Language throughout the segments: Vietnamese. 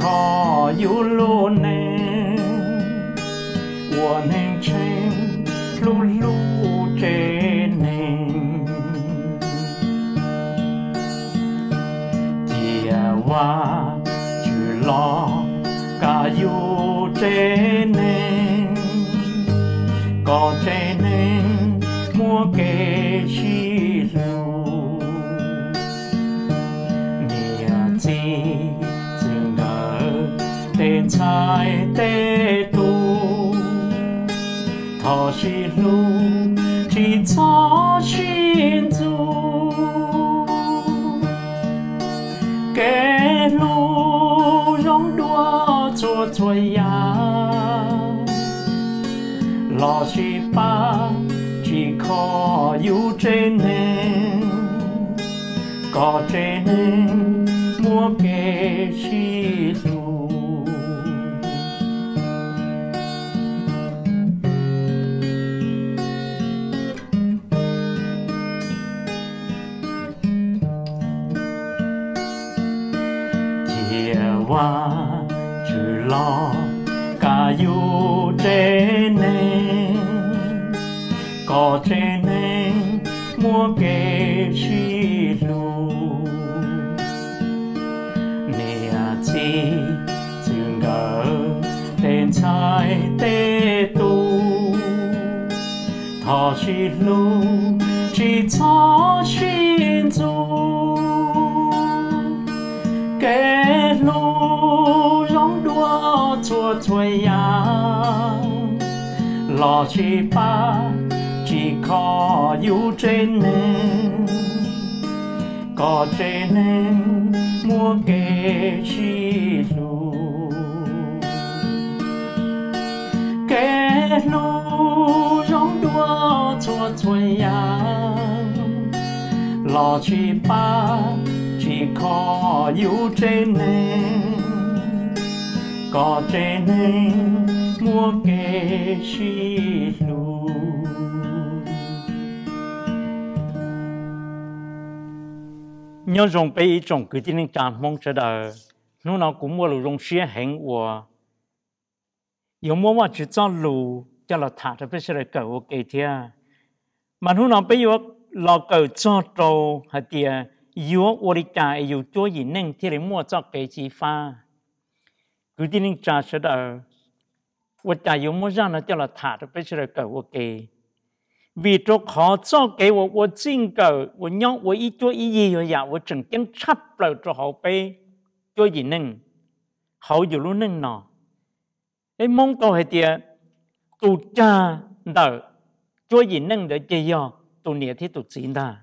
커율로네원행칭룰루제네기아와줄러가요제네거제柴的路，他是路，只差寻足，给路容多做做呀，老是把只可有真能，có trên mua kể chi yêu trẻ nên có trẻ nên mua kê chi lù nè à chi trường gỡ tên trai tê tu thọ chi lù chi trong 醉呀，落去吧，只可有醉呢，có 醉呢，mua kê chi lu, kê lu giống đua chua chơi ya, lò chi ba, chỉ có yêu chơi này có trẻ nên mua kê chi lù nhớ rồng bây trồng cứ tin tràn mong chờ đợi nó nó cũng mua lù rồng xia hẹn của yếu mua mà chỉ cho lù cho là thả ra bây giờ cậu ok thia mà nó nào bây giờ là cậu cho trâu hạt tiề yếu ori cả yếu chúa gì nên thì để mua cho cái chi pha cứ tin nên cha sẽ đỡ và cha yếu mua ra nó cho là thả được bây giờ cầu kê, vì chỗ khó cho cái của của xin cầu của nhóc, của ý chúa ý gì rồi dạ của chừng kiến chấp là cho họ bê cho gì nâng họ dù luôn nâng nọ cái mong cầu hay tiệt tụ cha đỡ cho gì nâng để chơi do tụ nghĩa thì tụ xin ta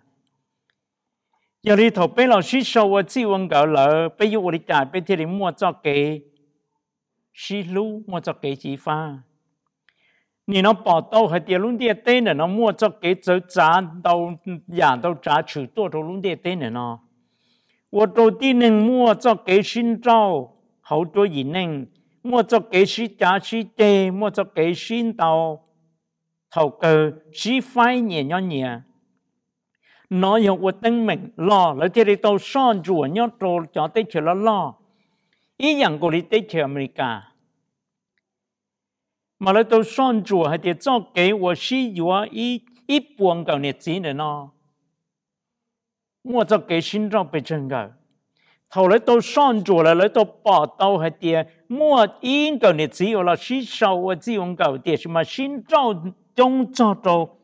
giờ đi thổ bê là sư sâu và chi vong cầu lỡ bê giờ của đi trả bây thì đi mua cho kê mua cho 是路我做给几发。你那宝刀和铁轮的灯呢？那莫做给走砸到呀到砸去多头轮的灯呢？那我到底能莫做给新造好多人能莫做给是家是地莫做给新道头个是快年一年。nó yêu của tân mình lo là thế thì tao son rùa nó mua cho cái tới chờ lo lo ý rằng luôn đi tới chờ America 马来都上主还得照给我施予啊一一般搞日子的呢。我照给心脏不争搞，后来都上主了，来都把刀还得我一般搞只有了来施我只用搞点什么心脏中做周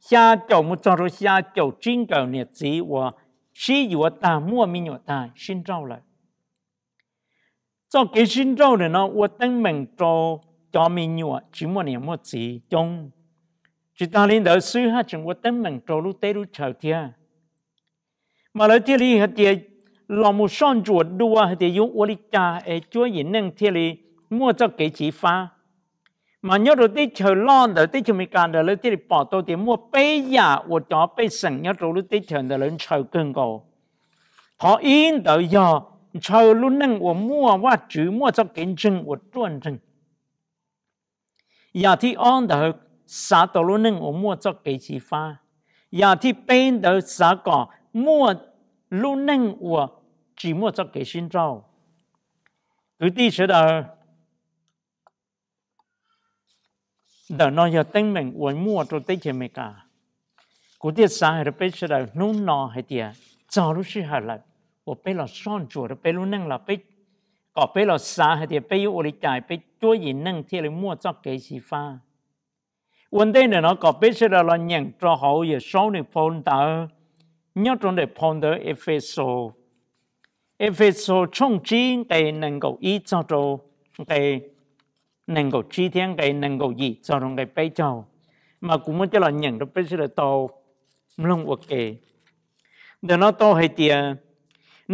下造木做周下造真搞日子我施予啊大莫没有大心脏了。照给心脏的呢，我等明朝。cho mình nhua chỉ muốn niệm một gì chung chỉ ta lên đầu sư ha chúng ta tâm mình trâu lúc tê lúc chào thia mà lời thiên lý hạt địa lòng một son chuột đua hạt địa yếu ô lý cha ấy chúa nhìn nâng thiên lý mua cho kế chỉ pha mà nhớ rồi tê chờ lo đầu tê chờ mình càng đầu lời thiên lý bỏ tôi thì mua bê giả ô chó bê sẵn nhớ rồi lúc tê chờ đầu lời chờ cưng cầu họ yên đầu giờ chờ lúc nâng ô mua và chữ mua cho kiến chừng ô chuẩn chừng 也替安的啥道路能我莫做给其发，也替边的啥个莫路能我只莫做给心照。thứ ti sẽ đờ đờ nó giờ tên mình uống mua cho tới chuyện mình cả cú tiết sáng hay là bây giờ đờ nôn nò hay tiệt cho lúc sư hà lại của bây là son chùa là bây lúc năng là bây ก็ไปเราสาเหตุไปอยู่อุลิจายไปช่วยยินนั่งเที่ยวมั่วจอกเกสีฟ้าวันเดนเนาะก็ไปเชื่อเราอย่างตัวเขาอยู่สองหนึ่งพนเตอร์ยอดตรงเด็กพนเตอร์เอเฟโซเอเฟโซช่องจีนแต่นั่งก็อีจอโตแต่นั่งก็จีเทียงแต่นั่งก็ยีจอตรงแต่ไปเจ้ามากูมันจะเราอย่างเราไปเชื่อโตลงโอเคเดี๋ยวเราโตให้เตีย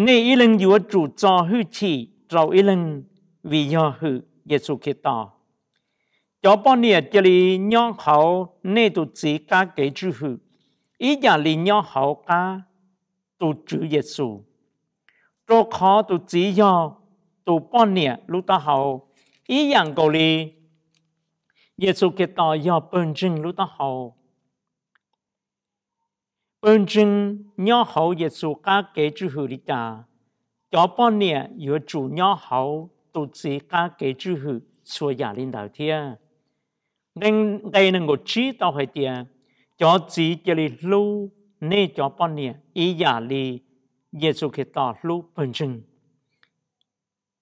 นี่อีหลังอยู่จุดจอหื้อชี rau ilang vì do hự Giêsu Kitô. Cho bọn nè chỉ li nhau hậu nê tu cả kể chữ hự. Ý giả li nhau hậu cả tu chữ Cho khó tu chỉ do tu bọn nè lúc ta hậu. Ý dạng cầu li Giêsu Kitô do chân lúc ta hậu. Bên chân nhau hậu cả kể chữ hự đi chả cho bao nhiêu 有主要好都自家给住去做亚领导天，能带能够知道一点，叫自己的路内叫 bao nhiêu，以亚里耶稣基督路本身，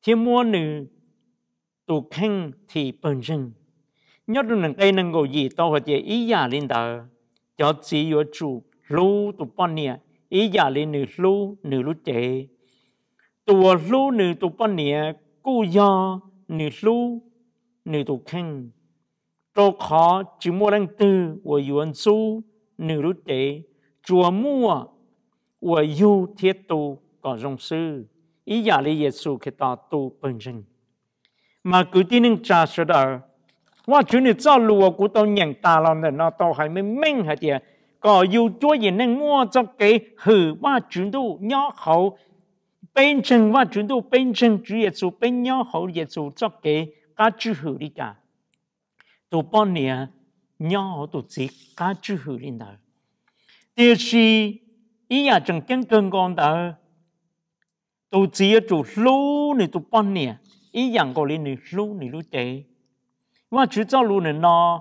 天魔女都看其本身，要是能带能够遇到一点以亚领导，叫自己有主路都 bao nhiêu，以亚里女路女路者。ตัวลู่หนึ่งตัวปนเนี่ยกู้ยอหนึ่งลู่หนึ่งตัวแข่งตัวขอจิมัวดังตือว่าอยู่อันสู้หนึ่งรู้เตจัวมัวว่าอยู่เทียตูก่อนรงซื้ออีอย่าเลยเยซูคิดต่อตูเป็นจริงมากูที่นึงจ่าเสดอว่าจุนี่เจ้าลัวกูต้องหยั่งตาเราเนี่ยนอต่อให้ไม่เม่งหาเดียก็อยู่จัวเย็นนั่งมัวจะเกยหือว่าจุนดูย่อเขา bên chân và chúng tôi bên chân chủ yếu chủ bên nhau hậu yếu chủ cho cái cá chữ hữu đi cả tổ bao nè nhau hậu tổ chỉ cá chữ hữu đi nào điều gì ý nhà chẳng kiến cân con đó tổ chức chủ lú Này, tổ bao nè ý dạng có lên nè lú nè lú tế và chú cho lú nè nó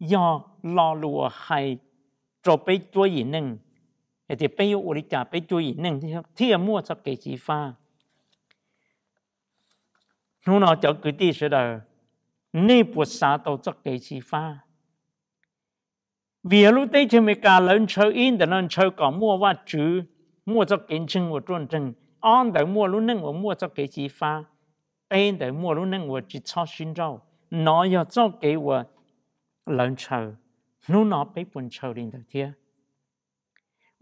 do lo lùa hay cho bé chúa gì 也得被我的家被追能贴莫才给激发。lúc nào cháu cứ đi sẽ đời nay buộc xa tàu chắc cái gì pha vì lúc đấy thì mình cả lớn chơi in để chơi còn mua và chữ mua cho kiến chân của chuẩn chân on để mua lúc nâng của mua cho cái gì pha tên để mua lúc nâng của chỉ cho xin rau nó giờ cho cái của lớn chơi lúc nó bị buồn chơi đến được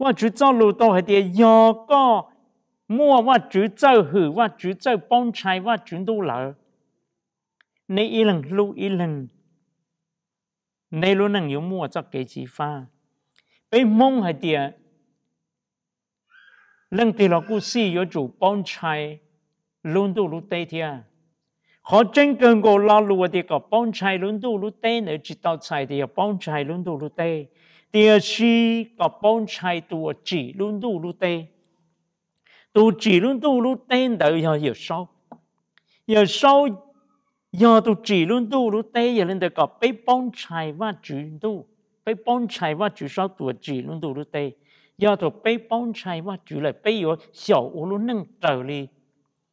ว่าจุดเจ้าลูโตให้เดียยอก็มั่วว่าจุดเจ้าหื้อว่าจุดเจ้าป้องชัยว่าจุดดูเหลอในอีหลังลูอีหลังในลูหนั่งอยู่มั่วจะเกจีฟ้าไปมองให้เดียเรื่องที่เรากู้ซี่อยู่จู่ป้องชัยลุนดูลุเตเทียขอจรงเกินกูรอรัวเดียกับป้องชัยลุนดูลุเตเนื้อจิตเอาใจเดียป้องชัยลุนดูลุเต tia chi có bốn chai tu chỉ luôn tu lu tê tu chỉ luôn tu lu tê đợi giờ giờ sâu giờ sâu giờ tu chỉ luôn tu lu tê giờ lên đợi có bé bốn chai và chữ tu bé bốn chai và chữ sâu tu chỉ luôn tu lu tê giờ tu bé bốn chai và chữ lại bé giờ 小无论能 trở đi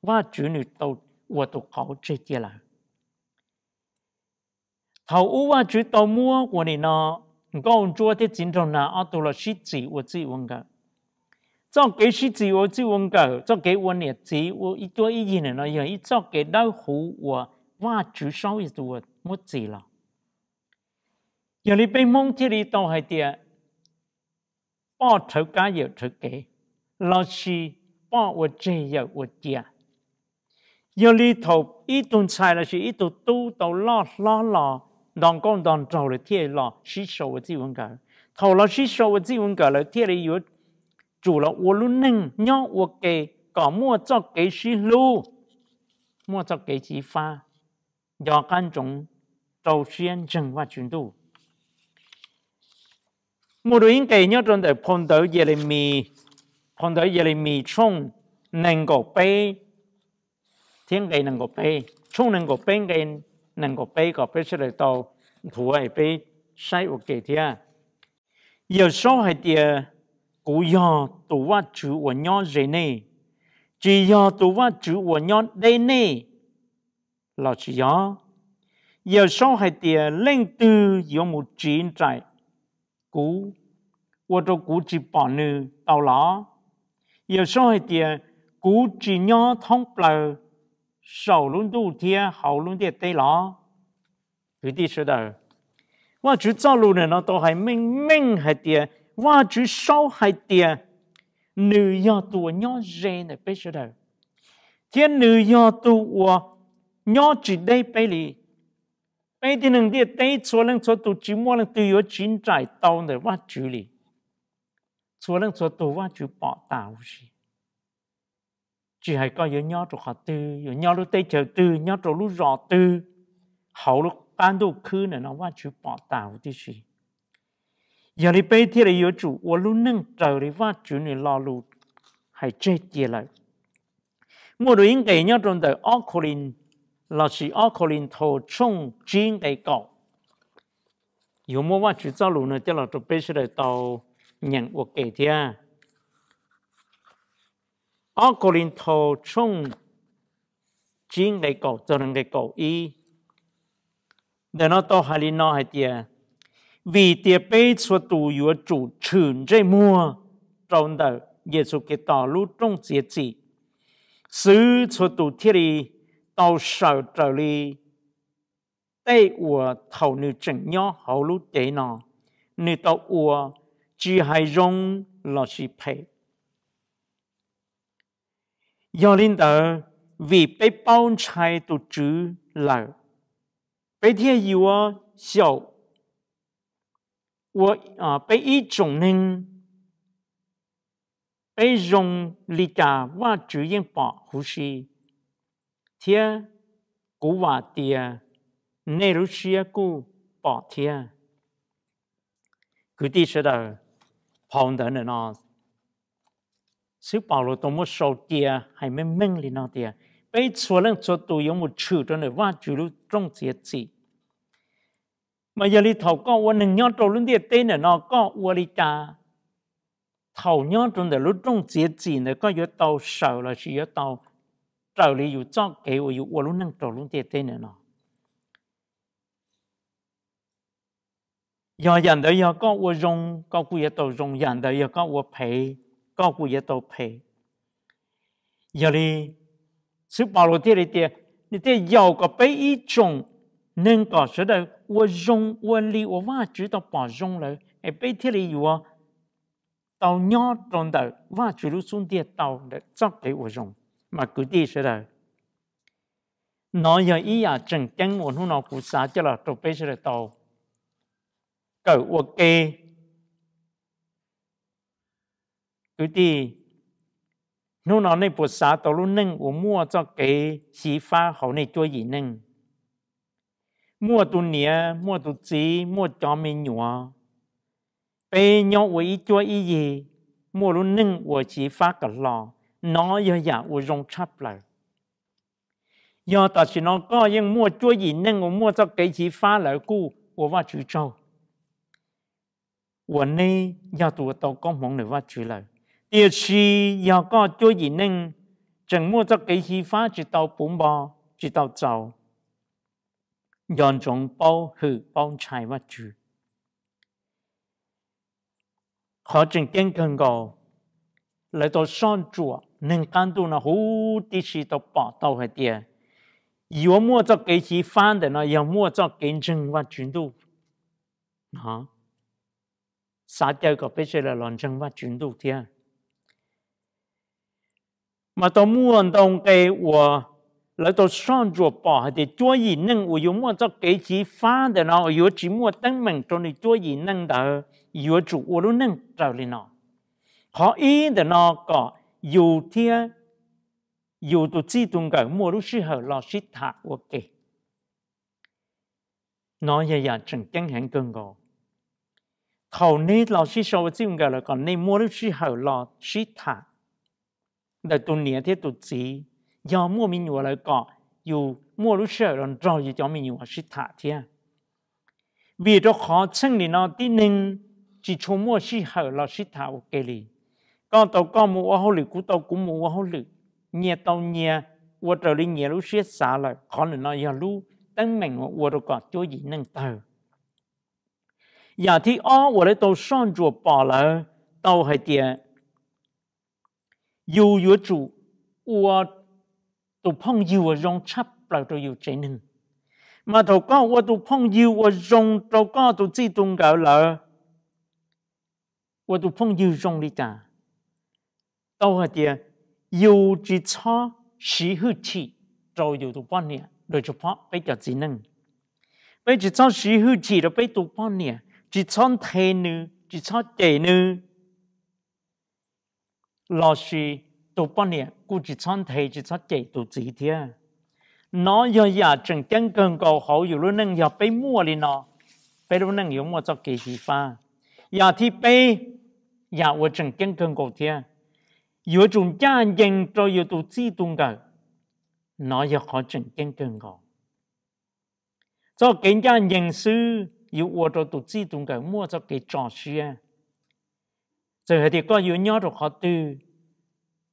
và chữ nữ tu của tu khẩu chế chia là thầu u và chữ tàu mua của này nó 你讲我做滴镜头难，我读了十几，我自己问噶。做给十几，我自己问噶。做给我两集，我多一集呢。一照给老虎，我袜子少一多，我接了。有你被蒙起哩，到海底，报酬该有酬给，老师报我这样我接。有哩头一撮菜了是，一撮豆到落落落。当讲当做了贴了洗手的指纹个，头了洗手的指纹个了贴了有，做了我路能让我给搞莫做给洗路，莫做给洗发，要看中周先正话全都。我哋應該要將佢碰到耶利米，碰到耶利米衝能夠被，天嘅能夠被，衝能夠被嘅。能够被个被出来到土爱被晒我给天。有时候还得古要多挖住我鸟人呢，只要多挖住我鸟的呢，老只要。有时候还得领导有冇进在古，我都估计把你到了。有时候还得古只鸟通不了。少龙多天，好龙的对啦。有的说道：“我住走路人了，都还命命还的，我住少还的。你要多，你要人呢，别说的。天你要多，鸟只得百里。百的能的对错能错多，寂寞能都有存在到呢，我这里。错能错多，我就报答误去。” chỉ hay có yếu nhau trong họ tư yếu nhau lúc tây chờ tư nhau trong lúc rõ tư hậu lúc ban đầu khứ này nó nó ว่า chú bỏ tạo thì gì giờ đi bây thì là yếu chủ và lúc nâng trời chủ này lo lụt hay chết gì lại một đứa yên cái nhau trong đời alkaline là chỉ alkaline thổ chung chuyên cái cậu yếu mua ว่า chú giao lụt này tức là tụi bây giờ đời tàu nhận của kể thế à ở cô linh thổ chung chính cái cổ cho nên cái cổ y để nó to hay nó hay tiền vì tiền bê số tù yếu chủ chừng dây mua trong đời giê xu cái tỏ lũ trong diệt chỉ sứ số tù thiết đi tàu sở trở đi tây ủa thầu nữ chẳng nhỏ hậu lũ tế nọ nữ tàu ủa chỉ hay rong là chỉ phải 幺零头，为被包拆都住了。白天有啊，小我啊，被一种呢，被用力家万主任保护些，天古瓦贴，那卢西古贴，古地说得，好的很啊。sư bảo lộ tổng một số tia hay mình mình lên nó tia bây giờ lên cho tôi có một chữ cho nó và chữ lúc trong tiết gì mà giờ đi thầu có quan nâng nhau trong lúc tiết tên là nó có quan đi ta thầu nhau trong để lúc trong tiết gì này, có yếu tàu sợ là chỉ yếu tàu trở lại yếu cho cái yếu yếu quan lúc nâng trong lúc tiết tên là nó giờ dần tới giờ có quan dùng có quan yếu tàu dùng dần tới giờ có quan phải 告也都赔。有哩，是保罗这里的，你这有个被一种能够说的，我容我理我话知道包容了，哎，被这里有啊，到鸟中的话只如中间到的，早给我容，嘛，古地说的。nó giờ ý à chừng chăng một hôm nào cũng xa cho là tụi bây giờ tàu cởi ok 佢哋นู่นนี่ปวดสาตัวรุ่นนึงอุมัวจะเกสีฟ้าเขาในตัวอีนึงมัวตัวเหนียมัวตัวจีมัวจอมีหนัวไปยอวอีตัวอียีมัวรุ่นนึงวัวสีฟ้ากับหลอน้อยอยากอุรงชับเลยยอตัดสินก็ยังมัวตัวอีนึงอุมัวจะเกสีฟ้าเลยกู我ว่าชื่อเจ้าวันนี้ยอตัวโตก็มองหนึ่งว่าชื่อเลย要是若果做人呢，怎么则给喜欢一道本包一道走，让种包去帮柴不住，可正经更高，嚟到山住，能感到那好啲事都搏到嘅啲。如果冇咗幾次翻嚟啦，又冇咗見證或轉到嚇，殺掉個必須嚟論證或轉到啲。mà tôi muốn tao cái của lại tôi sang chùa bỏ thì chúa gì nâng của chúng mua cho cái chỉ phá để nó yếu chỉ mua tăng mạnh cho nên chúa gì nâng đỡ yếu chủ của nó nâng trở lên nó khó ý để nó có dù thiên dù tụ chi tung cả mua lúc sư hở lo sĩ thả của kì nó giờ giờ chẳng chẳng hẳn cơn gò thầu nê lo sĩ sâu và chi cả là còn nên mua lúc sư hở lo sĩ thả แต่ตัวเหนียที่ตัวจียอมมั่วมีอยู่อะไรก่ออยู่มั่วรู้เชื่อรอนรออยู่ยอมมีอยู่ชิตาเทีย vì đó khó chân lý nó tí ninh chỉ chú mua shi hở là shi thảo kê lì con tàu con mua hô lì tàu cũng mua hô nhẹ tàu nhẹ ua trở nhẹ lú shiết xả là khó lì nó yà lú tăng mạnh ngọ ua đồ gọt chúa nâng tờ Yà thì ó ua lấy tàu son rùa bỏ lỡ tàu hay tiệt dù giữa chủ ua tụ phong dù ở rong chấp là tụ dù chế nên mà tụ có ua tụ phong dù ở rong tụ có tụ chi tung gạo lợ ua tụ phong dù rong đi cả tàu hạt tiền dù chỉ cho sĩ hư chi rồi dù tụ phong nè rồi chụp phong bây giờ chỉ năng bây giờ cho sĩ hư chi rồi bây tụ phong nè chỉ cho thế nữ chỉ cho chế nữ 老师都半年估计长台就差几多几天。nó giờ giờ chẳng chẳng cần cầu hậu dù luôn nâng giờ bé mua đi nó bé luôn nâng yếu mua cho kỳ thì pha giờ thì bé giờ ở chẳng chẳng cần cầu thiên yếu chúng cha dành cho yếu tụ chi tung cả nó giờ khó chẳng chẳng cần cầu cho kiến gia dành sư yếu ở cho tụ chi tung cả mua cho kỳ trò xưa 就係啲個要 nhau được họ từ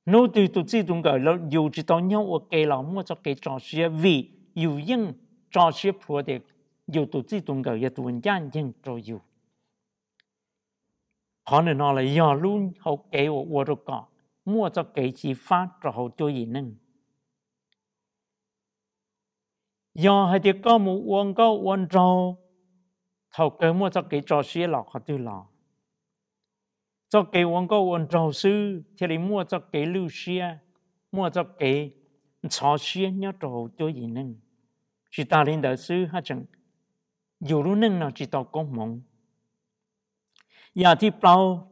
nô từ tụ chỉ đúng cái là dù chỉ tao nhau ở cái là mua cho cái trò chuyện vì dù những trò chuyện phù được dù tụ chỉ đúng cái là tuần gian những trò dù họ nên nói là giờ luôn họ cái ở mua cho cái chỉ phát cho họ cho gì nên giờ hay thì có một quan có quan trò thầu mua cho cái trò chuyện là họ tự làm cho kế ông có ông trầu sư thì đi mua cho kế lưu xe mua cho kế chó xe nhớ trầu cho gì nên chỉ ta lên đại sư ha chẳng dù lúc nên nào chỉ tao công mong giờ thì bảo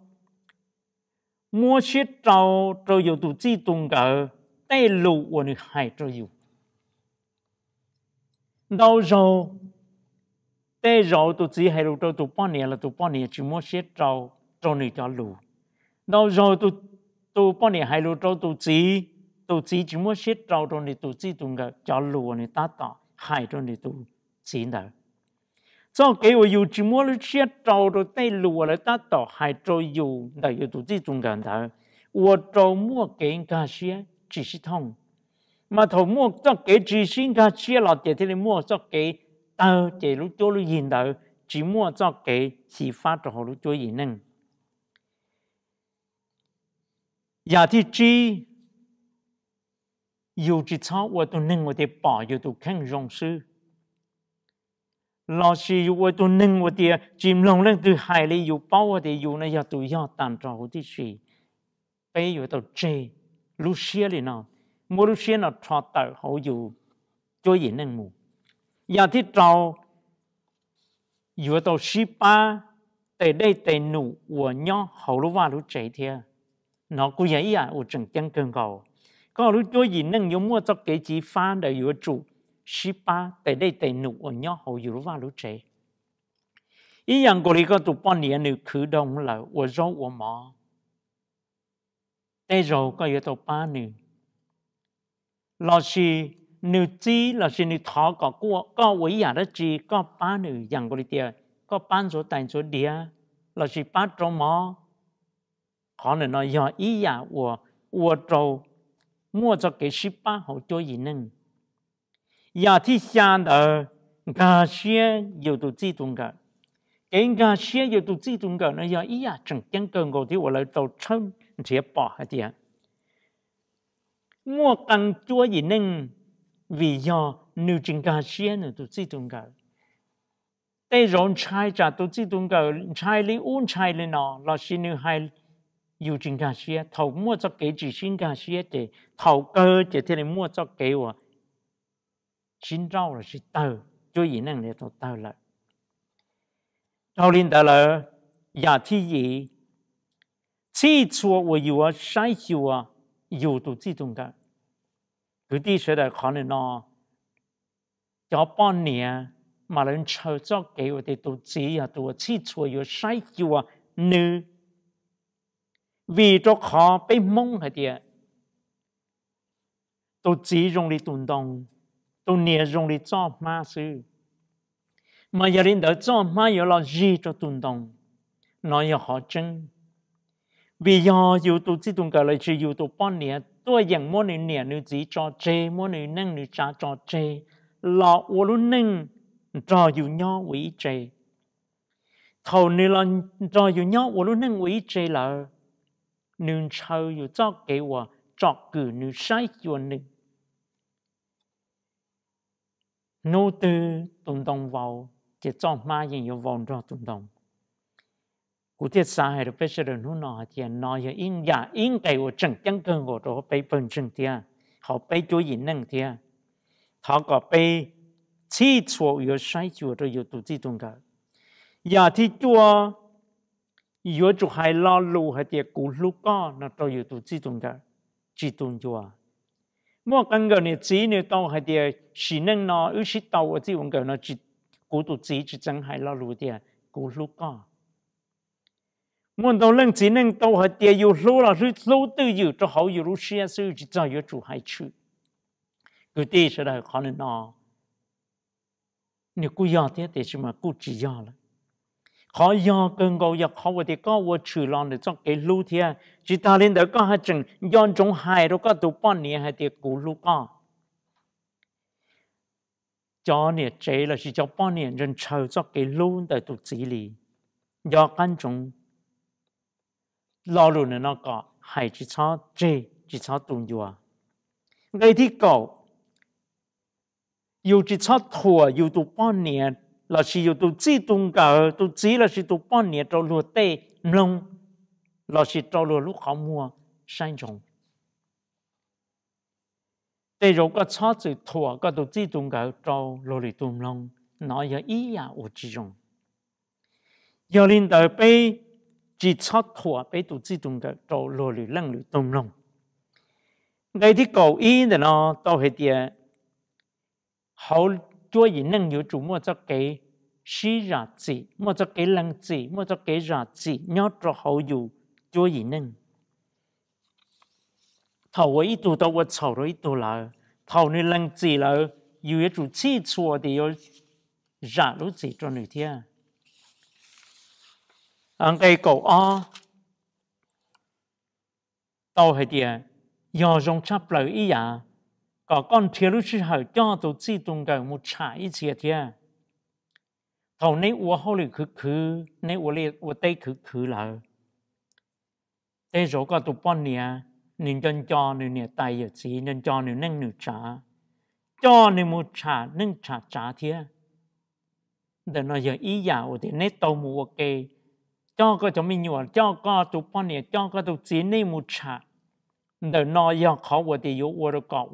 mua xe trầu trầu dù tụ chi tung cỡ tay lụ ông hai trầu dù đâu rồi tay rồi tụ chỉ hai lụ trầu tụ bao nhiêu là tụ bao nhiêu chỉ mua xe trầu cho nên cho lù đâu rồi tôi tôi bọn này hai lù cho tôi chỉ tôi chỉ chỉ muốn xét trâu cho nên tôi chỉ tôi ngờ cho lù này ta tỏ hai cho nên tôi chỉ nữa cho cái của yêu chỉ muốn xét trâu rồi tay lù là ta tỏ hai cho yêu là yêu tôi chỉ tôi ngờ đó tôi trâu mua cái cái xe chỉ là thông mà thầu mua cho cái chỉ xin cái xe là để thì mua cho cái tao để lúc cho lúc hiện đời chỉ mua cho cái chỉ phát cho họ lúc cho gì nên อย่าที่จีอยู่จีท้อว่าตัวหนึ่งว่าที่ป่ออยู่ตัวแข่งยงซื้อเราชีอยู่ว่าตัวหนึ่งว่าที่จิมลงเรื่องตัวหายเลยอยู่เป้าว่าที่อยู่ในยาตัวยอดตันจอหัวที่ชีไปอยู่ตัวเจลูเชียเลยเนาะมูลูเชียเนาะทอตัดเขาอยู่จ้วยหญิงหนึ่งหมู่อย่าที่เราอยู่ตัวชีป้าแต่ได้แต่หนูว่าย่อเขารู้ว่ารู้ใจเทีย nó cũng vậy à ở trong chân cần cầu có lúc tôi gì nâng yếu mua cho cái chỉ phan để yếu chủ sĩ ba tại đây tại nụ ở nhỏ hầu yếu vào lúc trẻ ý rằng của lý có tụ bọn nĩa nữ khử đông là ở rõ ở mỏ đây rồi có yếu tụ ba nữ là gì nữ chi là gì nữ thọ có của có quý giả đó chi có ba nữ rằng của lý tiền có ban số tài số địa là gì ba trong mỏ 可能呢要一呀我我做摸着给十八号做一能，也提想的那些有都自动的，人家些有都自动的，那要一呀整天跟我的我来做成结巴一点，摸跟做一能，为要女人家些呢都自动的。แต่รอนชายจะตัวจีตุงกับชายลิอุ่นชายลินอเราชินูไฮ有情感要，头末子给子情感些的，头哥今天的末子给我，心到了是到，就已经来到到了。到了，亚提耶，起初我有衰旧啊，有读这种的，读地些的可能呢，交半年，马人潮作给我，的都这亚读起初有衰旧啊，你。vì cho khó bị mong hay tiệt tôi chỉ dùng đi tồn đồng tôi nhớ dùng đi cho ma sư mà giờ đến đó cho ma giờ là gì cho tồn đồng nó giờ khó chân vì do dù tôi chỉ tồn cả lời chỉ dù tôi bao nhiêu tôi dạng mỗi nửa nửa nửa chỉ cho chê mỗi nửa năng nửa trả cho chê lọ ô lu năng cho dù nhỏ quỷ chê thầu nửa là cho dù nhỏ ô lu năng quỷ chê là nun chau yu cho kế wa cho cử nu sai yu nu nô tư tùng đồng vào chỉ cho ma yên yu vòng cho tùng đồng cụ tiết xa hệ được bế sơ đơn nọ thì nói yu in dạ in kế wa chẳng chẳng cơn hồ đồ bế bần chẳng thịa họ bế chú yên nâng thịa họ có bế chi chua yu sai chua rồi yu tù chi tùng cả dạ thì chua yếu chủ hai lo lù hay tiệt cú lú co nó tôi yếu tu chỉ tụng cả chỉ tụng chùa mua căn gạo này chỉ nếu tàu hay tiệt chỉ năng nó ưu chỉ tàu ở chỉ vùng gạo nó chỉ cú tu chỉ chỉ chẳng hai lo lù tiệt cú lú co muốn tàu lăng chỉ năng tàu hay tiệt yếu lú là lú lú tự yếu cho hậu yếu lú xia sư chỉ cho yếu chủ hai chữ cứ đi sẽ là khó nên nó nếu cú yếu tiệt thì mà cú chỉ yếu là khó do cơn gầu giờ khó thì có vô trừ lòng để cho cái lưu thia chỉ ta lên đó có hai chừng do chúng hài đó có tụ bọn nè hai tiệc cũ lưu có cho nè chế là chỉ cho bọn nè dân chờ cho cái lưu để tụ chỉ lì do căn chúng lo lù nè nó có hai chỉ cho chế chỉ cho tụng dùa ngay thì cậu yêu chỉ cho thua yêu tụ bọn nè là chỉ yêu tu chỉ tung cả tu chỉ là chỉ tu bán nhẹ trâu lúa tê nông là chỉ trâu lúa lúc khó mua sang trồng tê rồi có cho chữ thua có tu chỉ tung cả trâu lúa lì tung nông nó là ý à u chỉ trồng giờ linh đời bây chỉ cho thua bây tu chỉ tung cả trâu lúa lì lăng lì tung nông ngay thì cầu ý thì nó tao hết tiền hậu chúa gì nâng yếu chủ mua cho cái sĩ ra chỉ mua cho cái lăng chỉ mua cho cái ra chỉ nhớ cho hậu dù chúa gì nâng thầu với tụ tao với thầu rồi tụ là thầu nên lăng chỉ là yếu chủ chi chùa thì yếu ra lúc chỉ cho người thia anh cái cầu o tao hay tiệt do rong chắp lời ý à có con thiếu lúc sư hở cho tổ chi tung gờ một trả ít gì thế thầu nay ua hô lì khứ khứ nay ua lì ua tây khứ khứ là tê rồi có tụ bọn nè nên chân cho nên nè tay giờ chỉ nên cho nên nâng nửa trả cho nên một trả nâng trả trả thế để nó giờ ý giả ua thì nét tàu mua kê cho có cho mình nhua cho có tụ bọn nè cho có tụ chỉ nên một trả đầu nó yêu khó của thì yêu của được có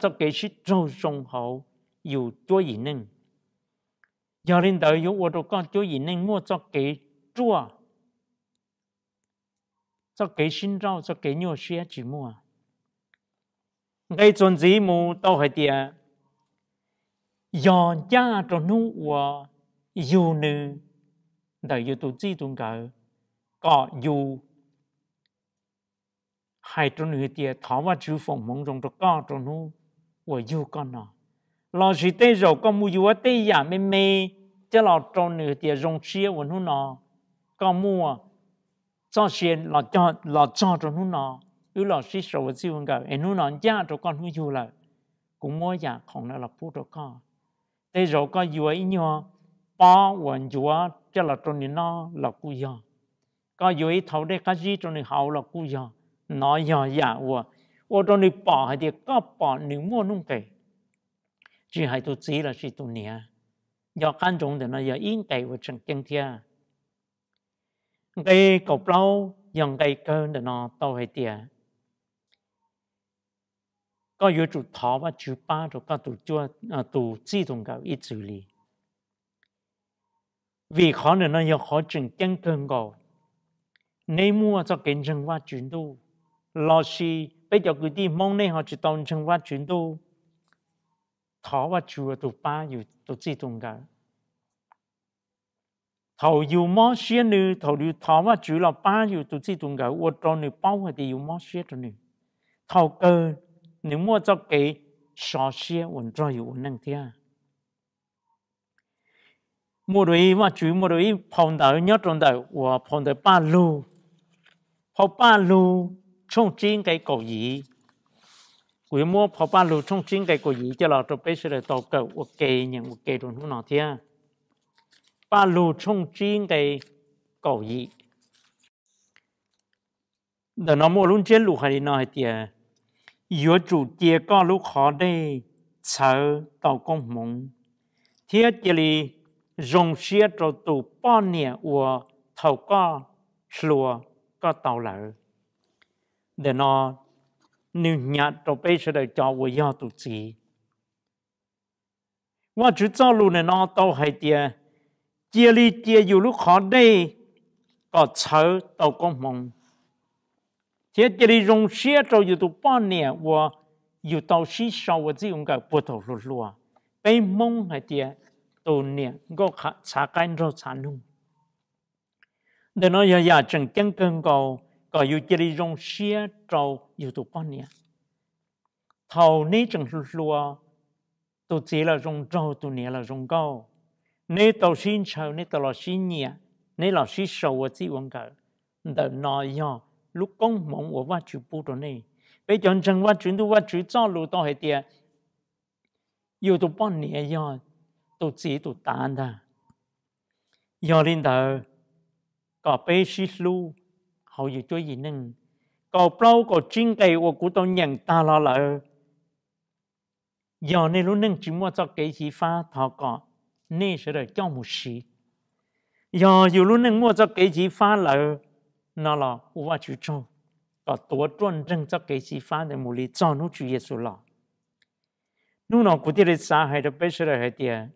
cho cái sự trâu sông hậu yêu gì nên giờ đến đời yêu của được có gì nên mua cho cái chúa cho cái sinh rau cho cái nhiều xe chỉ mua ngay chuẩn gì mù tao phải tiệt giờ cha cho nu của yêu nữ đời yêu tổ chức tung cờ có yêu hai trong nữ tiệt thảo và chữ phụng mong trong trong con trong nu của yêu con nó lo gì tê rồi con mua yêu tê giả mê mê cho lo trong nữ tiệt rong chia của nu nó con mua cho xiên lo cho lo cho trong nu nó yêu lo xí sầu siêu hơn cả em nu nó già cho con nu yêu là cũng mua giả không là phụ cho con tê rồi con yêu ấy nhau bao quần chúa cho là trong nó là cú yêu có yêu ấy thấu đây cái gì trong nó hậu là cú yêu nó nhỏ dạ và ô tô nữ bỏ hay thì có bỏ nữ mua nung kì chỉ hay tôi chỉ là chỉ tôi nhẹ do căn trọng thì nó giờ yên cái và chẳng chân thia cái cột lâu dần cái cơ thì nó tàu hay tiệt có yếu chủ thọ và chủ ba rồi có chủ chua à chủ chi đồng cầu ít xử lý vì khó nữa nó giờ khó chừng chân cơn cầu nếu mua cho kiến dân qua chuyển tu lo si bây giờ cứ đi mong nên họ chỉ tông chân qua chuyển tu thọ và chùa tụ ba dù tụ chỉ tụng cả thầu dù mò xuyên nữ thầu dù thọ và chùa là ba dù tụ chỉ tụng cả ô tròn nữ bao hồi thì dù mò xuyên rồi nữ thầu cơ nếu mua cho cái xó xia ổn cho dù ổn năng thia mua rồi mà chú mua đồ ý phòng đỡ nhất trong đỡ và phòng đỡ ba lô phòng ba lô trong chiến cái cầu gì quý mô phó ba lù trong chiến cái cầu gì cho là trong bây giờ tàu cầu một kê nhận một kê đồn hú nọ thia ba lù trong chiến cái cầu gì đó nó mua luôn chiến lù hay nói tiề yếu chủ tiề có lúc khó đây sợ tàu công mộng thiết chỉ là dùng xe trâu tù bao nhiêu của thầu có lùa có tàu lợn để nó nếu nhà trò bây giờ để cho với nhau tụ chỉ ว่าจุดเจ้าลูเนี่ยนอเต้าให้เตียเจียรีเจียอยู่ลูกขอได้ก็เชอเต้าก็มองเจียเจียรีรงเชียเจ้าอยู่ตุป้อนเนี่ยว่าอยู่เต้าชี้ชาวว่าจีองกับปวดหัวรัวไปมองให้เตียตัวเนี่ยก็ขาชากันรสชาหนุ่มเดี๋ยวน้อยอย่าจังเก่งเกินก็ có yêu chỉ đi rong xia trâu yêu tụ con nha thầu ní chẳng lúa tụ chỉ là rong trâu tụ nhỉ là rong câu nếu tàu xin sầu nếu tàu là xin nhỉ nếu là xin sầu ở chỉ quăng cờ đợi nói nhỏ lúc công mong của vợ chú bù đó này bây giờ chẳng vợ chú tu vợ chú cho lúa tao hết tiệt yêu tụ con nha nhỏ tụ chỉ tụ tàn ta nhỏ linh đầu có bê xí lúa hầu dự cho gì nâng cầu plau cầu chuyên cây của cụ tông ta lo giờ này lúc nâng chúng mua cho cái gì pha thọ cọ nên sẽ được cho một giờ dù lúc nâng mua cho cái gì pha lợ nó là u va có tổ chuẩn cho cái gì pha để một lý cho nó chú Giêsu lo nu nó cụ thể hay được bây giờ là hay tiền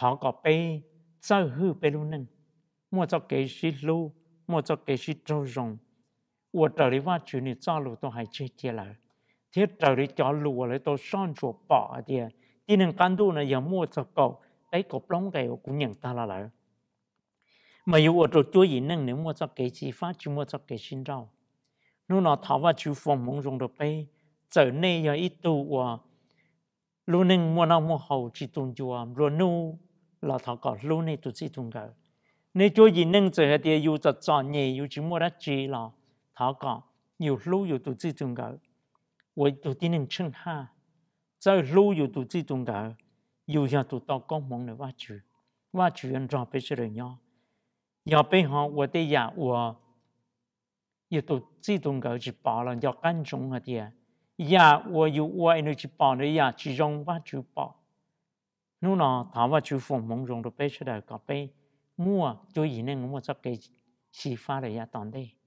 thọ cọ bây sao hư bây lúc nâng mua cho cái gì luôn mà cho cái gì trâu rồng 我这里话就你走路都还吃起来，这这里走路我来都上着把的，你能感到呢也没这个，哎，个龙给我姑娘打了来，没有我做作业能能没这给启发就没这给寻找，那那他话就放梦中的杯，这内也一度啊，路能没那么好去动作啊，路路那他个路内都自动个。你做人能做下啲，要就做嘢，要就冇得做咯。他講要路要到最中間，我到啲能稱下，再路要到最中間，要要到到光芒嚟挖住，挖住人做俾出嚟樣，又俾我我哋呀我，要到最中間去把啦，要跟蹤下啲，呀我要我你去把你呀，始終挖住把，นู่嗱，他挖住風芒用到俾出嚟個俾。mua cho gì nên mua cho cái xì pha rồi ya tòn đây